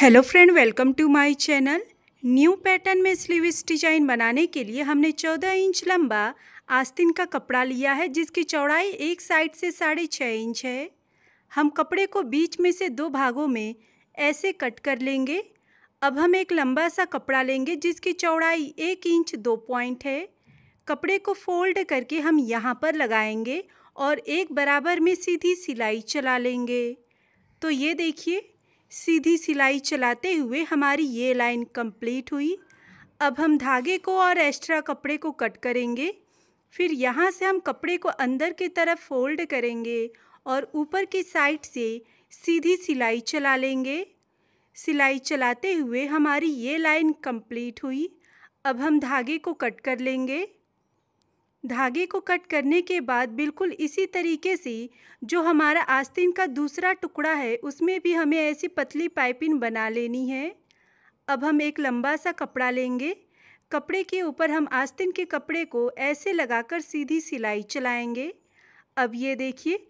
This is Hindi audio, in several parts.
hello friend welcome to my channel new pattern में स्लीव्स डिजाइन बनाने के लिए हमने 14 इंच लंबा आस्तीन का कपड़ा लिया है जिसकी चौड़ाई एक साइड से साढ़े छः इंच है हम कपड़े को बीच में से दो भागों में ऐसे कट कर लेंगे अब हम एक लंबा सा कपड़ा लेंगे जिसकी चौड़ाई एक इंच दो पॉइंट है कपड़े को फोल्ड करके हम यहाँ पर लगाएंगे और एक बराबर में सीधी सिलाई चला लेंगे तो ये देखिए सीधी सिलाई चलाते हुए हमारी ये लाइन कंप्लीट हुई अब हम धागे को और एक्स्ट्रा कपड़े को कट करेंगे फिर यहाँ से हम कपड़े को अंदर की तरफ फोल्ड करेंगे और ऊपर की साइड से सीधी सिलाई चला लेंगे सिलाई चलाते हुए हमारी ये लाइन कंप्लीट हुई अब हम धागे को कट कर लेंगे धागे को कट करने के बाद बिल्कुल इसी तरीके से जो हमारा आस्तीन का दूसरा टुकड़ा है उसमें भी हमें ऐसी पतली पाइपिंग बना लेनी है अब हम एक लंबा सा कपड़ा लेंगे कपड़े के ऊपर हम आस्तीन के कपड़े को ऐसे लगाकर सीधी सिलाई चलाएंगे अब ये देखिए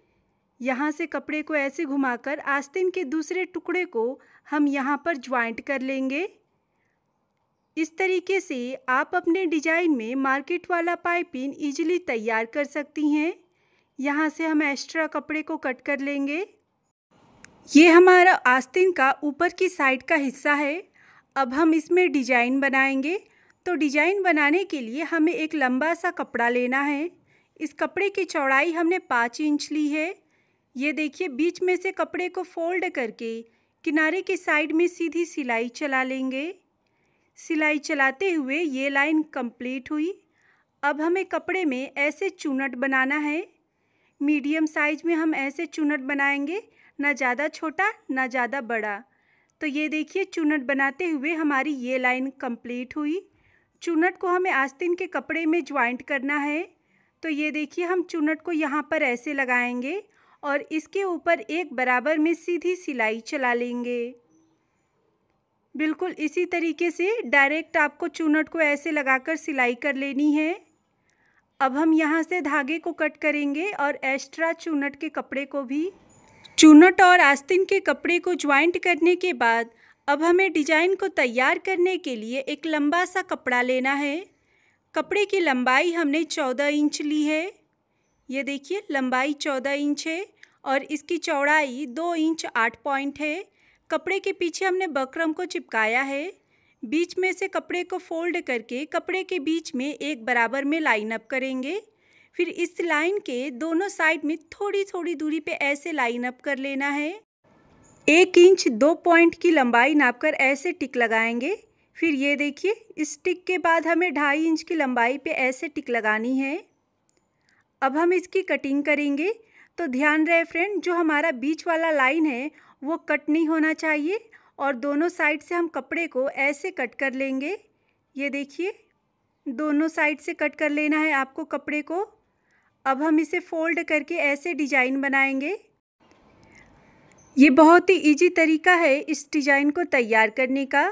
यहाँ से कपड़े को ऐसे घुमाकर आस्तीन के दूसरे टुकड़े को हम यहाँ पर ज्वाइंट कर लेंगे इस तरीके से आप अपने डिजाइन में मार्केट वाला पाइपिंग इजीली तैयार कर सकती हैं यहाँ से हम एक्स्ट्रा कपड़े को कट कर लेंगे ये हमारा आस्तीन का ऊपर की साइड का हिस्सा है अब हम इसमें डिजाइन बनाएंगे तो डिजाइन बनाने के लिए हमें एक लंबा सा कपड़ा लेना है इस कपड़े की चौड़ाई हमने पाँच इंच ली है ये देखिए बीच में से कपड़े को फोल्ड करके किनारे की साइड में सीधी सिलाई चला लेंगे सिलाई चलाते हुए ये लाइन कंप्लीट हुई अब हमें कपड़े में ऐसे चुनट बनाना है मीडियम साइज में हम ऐसे चुनट बनाएंगे ना ज़्यादा छोटा ना ज़्यादा बड़ा तो ये देखिए चुनट बनाते हुए हमारी ये लाइन कंप्लीट हुई चुनट को हमें आस्तीन के कपड़े में ज्वाइंट करना है तो ये देखिए हम चुनट को यहाँ पर ऐसे लगाएंगे और इसके ऊपर एक बराबर में सीधी सिलाई चला लेंगे बिल्कुल इसी तरीके से डायरेक्ट आपको चूनट को ऐसे लगाकर सिलाई कर लेनी है अब हम यहाँ से धागे को कट करेंगे और एक्स्ट्रा चूनट के कपड़े को भी चूनट और आस्तीन के कपड़े को ज्वाइंट करने के बाद अब हमें डिजाइन को तैयार करने के लिए एक लंबा सा कपड़ा लेना है कपड़े की लंबाई हमने चौदह इंच ली है ये देखिए लंबाई चौदह इंच है और इसकी चौड़ाई दो इंच आठ पॉइंट है कपड़े के पीछे हमने बकरम को चिपकाया है बीच में से कपड़े को फोल्ड करके कपड़े के बीच में एक बराबर में लाइन अप करेंगे फिर इस लाइन के दोनों साइड में थोड़ी थोड़ी दूरी पे ऐसे लाइन अप कर लेना है एक इंच दो पॉइंट की लंबाई नापकर ऐसे टिक लगाएंगे फिर ये देखिए इस टिक के बाद हमें ढाई इंच की लंबाई पे ऐसे टिक लगानी है अब हम इसकी कटिंग करेंगे तो ध्यान रहे फ्रेंड जो हमारा बीच वाला लाइन है वो कट नहीं होना चाहिए और दोनों साइड से हम कपड़े को ऐसे कट कर लेंगे ये देखिए दोनों साइड से कट कर लेना है आपको कपड़े को अब हम इसे फोल्ड करके ऐसे डिजाइन बनाएंगे ये बहुत ही इजी तरीका है इस डिजाइन को तैयार करने का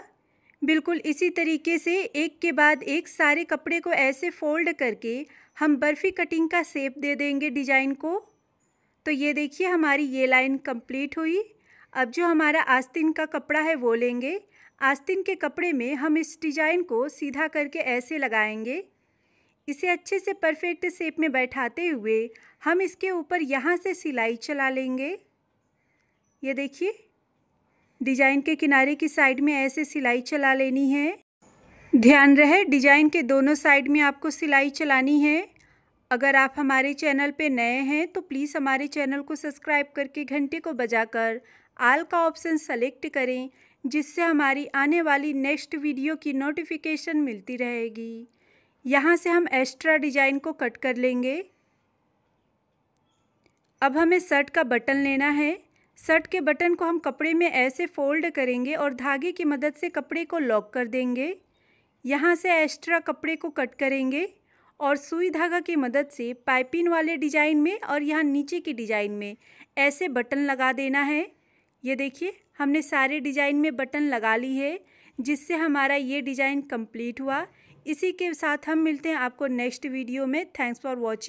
बिल्कुल इसी तरीके से एक के बाद एक सारे कपड़े को ऐसे फोल्ड करके हम बर्फ़ी कटिंग का सेप दे देंगे डिजाइन को तो ये देखिए हमारी ये लाइन कंप्लीट हुई अब जो हमारा आस्तीन का कपड़ा है वो लेंगे आस्तीन के कपड़े में हम इस डिजाइन को सीधा करके ऐसे लगाएंगे इसे अच्छे से परफेक्ट शेप में बैठाते हुए हम इसके ऊपर यहाँ से सिलाई चला लेंगे ये देखिए डिजाइन के किनारे की साइड में ऐसे सिलाई चला लेनी है ध्यान रहे डिजाइन के दोनों साइड में आपको सिलाई चलानी है अगर आप हमारे चैनल पे नए हैं तो प्लीज़ हमारे चैनल को सब्सक्राइब करके घंटे को बजाकर आल का ऑप्शन सेलेक्ट करें जिससे हमारी आने वाली नेक्स्ट वीडियो की नोटिफिकेशन मिलती रहेगी यहाँ से हम एक्स्ट्रा डिजाइन को कट कर लेंगे अब हमें शर्ट का बटन लेना है शर्ट के बटन को हम कपड़े में ऐसे फोल्ड करेंगे और धागे की मदद से कपड़े को लॉक कर देंगे यहाँ से एक्स्ट्रा कपड़े को कट करेंगे और सुई धागा की मदद से पाइपिंग वाले डिजाइन में और यहाँ नीचे के डिजाइन में ऐसे बटन लगा देना है ये देखिए हमने सारे डिजाइन में बटन लगा ली है जिससे हमारा ये डिज़ाइन कंप्लीट हुआ इसी के साथ हम मिलते हैं आपको नेक्स्ट वीडियो में थैंक्स फॉर वॉचिंग